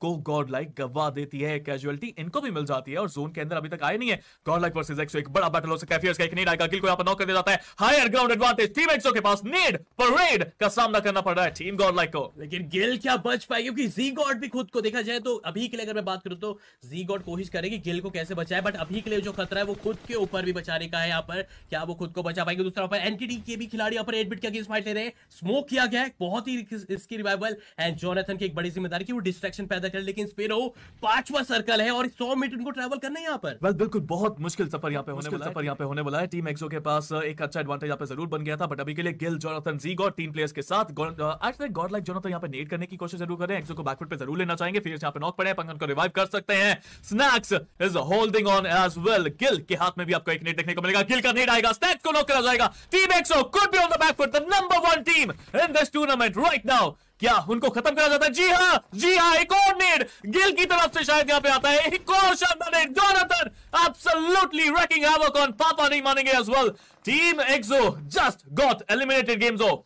को God like गवा देती है कैजुअलिटी इनको भी मिल जाती है और जोन के अंदर अभी तक आए नहीं है गॉड लाइक वर्सेज एक्सो एक बड़ा बैटल हो सकता है का एक नीड आएगा किल को यहां पर नॉक कर दिया जाता है higher ground advantage team XO के पास नीड परेड का सामना करना पड़ रहा है टीम गॉड लाइक को लेकिन गिल क्या बच पाए क्योंकि जी गॉड भी खुद को देखा जाए तो अभी के लिए अगर मैं बात करूं तो जी गॉड कोशिश करेगी गिल को कैसे बचाए बट अभी के लिए जो खतरा है वो खुद के ऊपर भी बचाने का है यहाँ पर क्या वो खुद को बचा पाएंगे दूसरा पर एनटीडी के भी खिलाड़ी यहाँ पर एडमिट किया के फाइट ले रहे हैं स्मोक किया गया है बहुत ही इसकी रिवाइवल एंड जोनाथन की एक बड़ी जिम्मेदारी की वो डिस्ट्रेक्शन पैदा सर्कल है लेकिन स्पेरो पांचवा सर्कल है और सौ मीटर को ट्रेवल करना है यहाँ पर well, बिल्कुल बहुत मुश्किल सफर यहाँ पे होने वाला है यहाँ पे होने वाला है टीम एक्सो के पास एक अच्छा एडवांटेज यहाँ पे जरूर बन गया था बट अभी के लिए गिल जोनाथन जी और तीन प्लेयर्स के साथ गॉड लाइक जोनाथन यहाँ पे नेट करने की कोशिश जरूर करें एक्सो को बैकफुट पे जरूर लेना चाहेंगे फिर यहाँ पे नॉक पड़े पंगन को रिवाइव कर सकते हैं Snax is holding on as well Gill के हाथ में भी आपको एक नेट देखने को मिलेगा गिल का नेट आएगा स्नैक्स को नॉक करा जाएगा team XO could be on the backfoot the number one team in this tournament right now क्या उनको खत्म करा जाता है जी हाँ जी हाँ एक और नेड गिल की तरफ से शायद यहाँ पे आता है एक और शानदार nade Jonathan absolutely wreaking havoc on पापा नहीं मानेंगे as well team XO just got eliminated games of